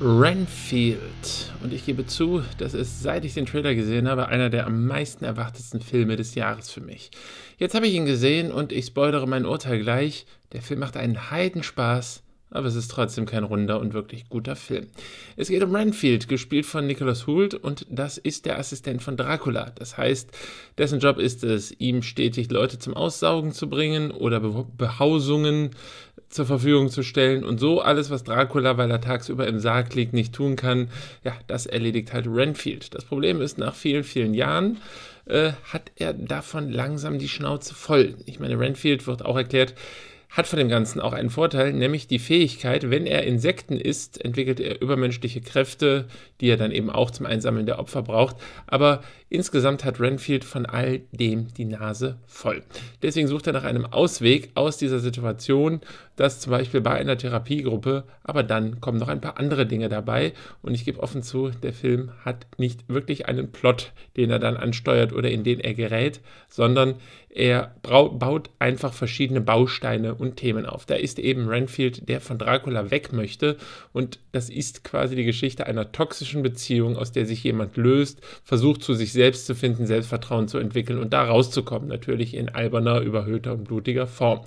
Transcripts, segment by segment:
Renfield. Und ich gebe zu, das ist, seit ich den Trailer gesehen habe, einer der am meisten erwartetsten Filme des Jahres für mich. Jetzt habe ich ihn gesehen und ich spoilere mein Urteil gleich. Der Film macht einen Heidenspaß aber es ist trotzdem kein runder und wirklich guter Film. Es geht um Renfield, gespielt von Nicholas Hoult, und das ist der Assistent von Dracula. Das heißt, dessen Job ist es, ihm stetig Leute zum Aussaugen zu bringen oder Behausungen zur Verfügung zu stellen und so alles, was Dracula, weil er tagsüber im Sarg liegt, nicht tun kann, ja, das erledigt halt Renfield. Das Problem ist, nach vielen, vielen Jahren äh, hat er davon langsam die Schnauze voll. Ich meine, Renfield wird auch erklärt, hat von dem Ganzen auch einen Vorteil, nämlich die Fähigkeit, wenn er Insekten isst, entwickelt er übermenschliche Kräfte, die er dann eben auch zum Einsammeln der Opfer braucht. Aber insgesamt hat Renfield von all dem die Nase voll. Deswegen sucht er nach einem Ausweg aus dieser Situation, das zum Beispiel bei einer Therapiegruppe, aber dann kommen noch ein paar andere Dinge dabei. Und ich gebe offen zu, der Film hat nicht wirklich einen Plot, den er dann ansteuert oder in den er gerät, sondern er baut einfach verschiedene Bausteine und Themen auf. Da ist eben Renfield, der von Dracula weg möchte und das ist quasi die Geschichte einer toxischen Beziehung, aus der sich jemand löst, versucht zu sich selbst zu finden, Selbstvertrauen zu entwickeln und da rauszukommen, natürlich in alberner, überhöhter und blutiger Form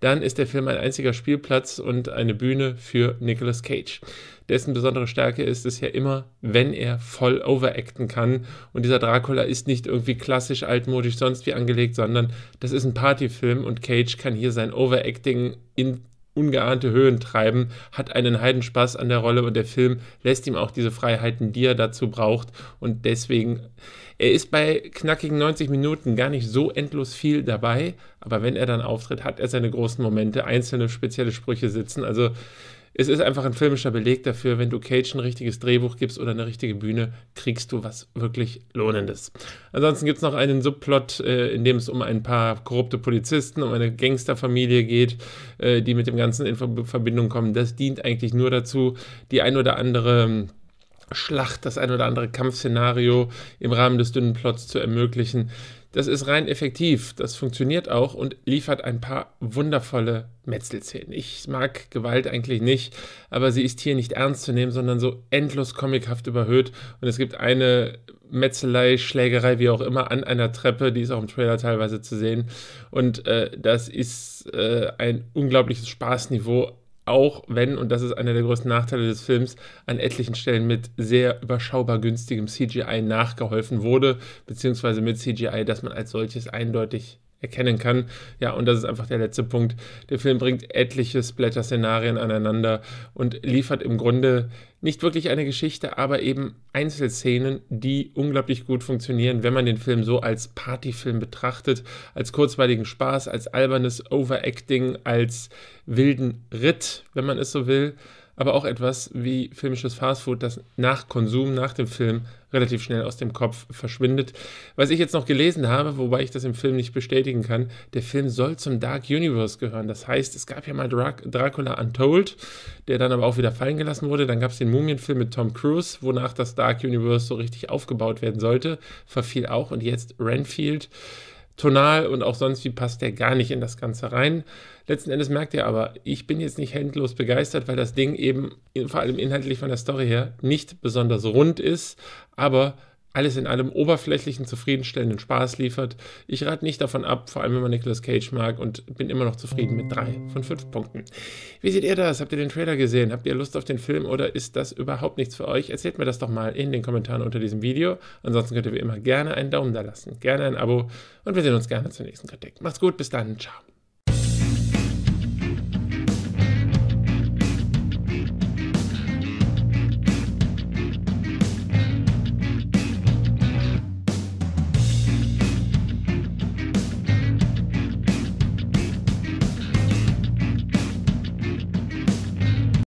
dann ist der Film ein einziger Spielplatz und eine Bühne für Nicolas Cage. Dessen besondere Stärke ist es ja immer, wenn er voll overacten kann. Und dieser Dracula ist nicht irgendwie klassisch, altmodisch, sonst wie angelegt, sondern das ist ein Partyfilm und Cage kann hier sein Overacting in ungeahnte Höhen treiben, hat einen Heidenspaß an der Rolle und der Film lässt ihm auch diese Freiheiten, die er dazu braucht. Und deswegen, er ist bei knackigen 90 Minuten gar nicht so endlos viel dabei, aber wenn er dann auftritt, hat er seine großen Momente, einzelne spezielle Sprüche sitzen. Also es ist einfach ein filmischer Beleg dafür, wenn du Cage ein richtiges Drehbuch gibst oder eine richtige Bühne, kriegst du was wirklich Lohnendes. Ansonsten gibt es noch einen Subplot, äh, in dem es um ein paar korrupte Polizisten, um eine Gangsterfamilie geht, äh, die mit dem Ganzen in Verbindung kommen. Das dient eigentlich nur dazu, die ein oder andere. Ähm, Schlacht, das ein oder andere Kampfszenario im Rahmen des dünnen Plots zu ermöglichen. Das ist rein effektiv, das funktioniert auch und liefert ein paar wundervolle Metzelszenen. Ich mag Gewalt eigentlich nicht, aber sie ist hier nicht ernst zu nehmen, sondern so endlos comichaft überhöht. Und es gibt eine Metzelei, Schlägerei, wie auch immer, an einer Treppe, die ist auch im Trailer teilweise zu sehen. Und äh, das ist äh, ein unglaubliches Spaßniveau, auch wenn, und das ist einer der größten Nachteile des Films, an etlichen Stellen mit sehr überschaubar günstigem CGI nachgeholfen wurde, beziehungsweise mit CGI, das man als solches eindeutig erkennen kann. Ja, und das ist einfach der letzte Punkt. Der Film bringt etliche Splatter-Szenarien aneinander und liefert im Grunde nicht wirklich eine Geschichte, aber eben Einzelszenen, die unglaublich gut funktionieren, wenn man den Film so als Partyfilm betrachtet, als kurzweiligen Spaß, als albernes Overacting, als wilden Ritt, wenn man es so will aber auch etwas wie filmisches Fastfood, das nach Konsum, nach dem Film relativ schnell aus dem Kopf verschwindet. Was ich jetzt noch gelesen habe, wobei ich das im Film nicht bestätigen kann, der Film soll zum Dark Universe gehören. Das heißt, es gab ja mal Dra Dracula Untold, der dann aber auch wieder fallen gelassen wurde. Dann gab es den Mumienfilm mit Tom Cruise, wonach das Dark Universe so richtig aufgebaut werden sollte, verfiel auch und jetzt Renfield tonal und auch sonst wie passt der gar nicht in das Ganze rein. Letzten Endes merkt ihr aber, ich bin jetzt nicht händlos begeistert, weil das Ding eben vor allem inhaltlich von der Story her nicht besonders rund ist, aber alles in allem oberflächlichen, zufriedenstellenden Spaß liefert. Ich rate nicht davon ab, vor allem wenn man Nicolas Cage mag und bin immer noch zufrieden mit drei von fünf Punkten. Wie seht ihr das? Habt ihr den Trailer gesehen? Habt ihr Lust auf den Film oder ist das überhaupt nichts für euch? Erzählt mir das doch mal in den Kommentaren unter diesem Video. Ansonsten könnt ihr wie immer gerne einen Daumen da lassen, gerne ein Abo und wir sehen uns gerne zur nächsten Kritik. Macht's gut, bis dann, ciao.